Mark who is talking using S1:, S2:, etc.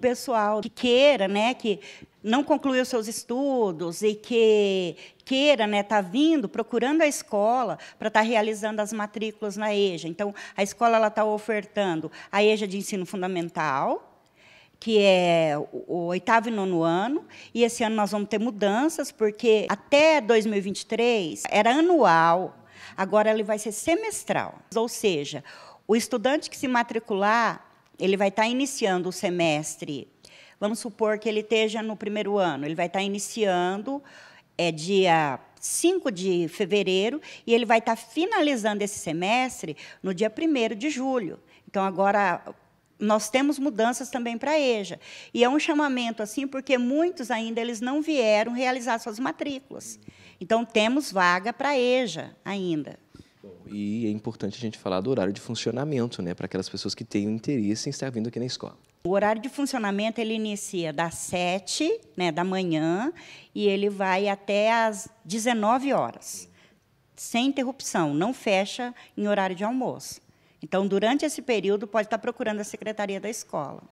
S1: pessoal que queira, né, que não concluiu seus estudos e que queira né, tá vindo, procurando a escola para estar tá realizando as matrículas na EJA. Então, a escola está ofertando a EJA de Ensino Fundamental, que é o oitavo e nono ano, e esse ano nós vamos ter mudanças, porque até 2023 era anual, agora ele vai ser semestral. Ou seja, o estudante que se matricular ele vai estar tá iniciando o semestre. Vamos supor que ele esteja no primeiro ano, ele vai estar tá iniciando é dia 5 de fevereiro e ele vai estar tá finalizando esse semestre no dia 1 de julho. Então agora nós temos mudanças também para a EJA. E é um chamamento assim, porque muitos ainda eles não vieram realizar suas matrículas. Então temos vaga para a EJA ainda.
S2: E é importante a gente falar do horário de funcionamento, né, para aquelas pessoas que têm interesse em estar vindo aqui na escola.
S1: O horário de funcionamento ele inicia das 7 né, da manhã e ele vai até às 19 horas, sem interrupção, não fecha em horário de almoço. Então, durante esse período, pode estar procurando a secretaria da escola.